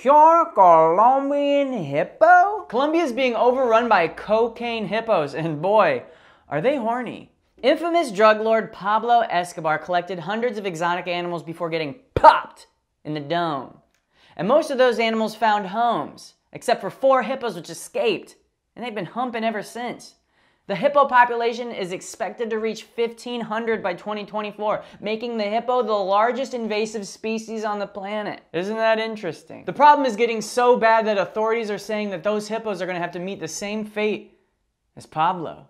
pure Colombian hippo? Colombia is being overrun by cocaine hippos, and boy, are they horny. Infamous drug lord Pablo Escobar collected hundreds of exotic animals before getting popped in the dome. And most of those animals found homes, except for four hippos which escaped, and they've been humping ever since. The hippo population is expected to reach 1,500 by 2024, making the hippo the largest invasive species on the planet. Isn't that interesting? The problem is getting so bad that authorities are saying that those hippos are going to have to meet the same fate as Pablo.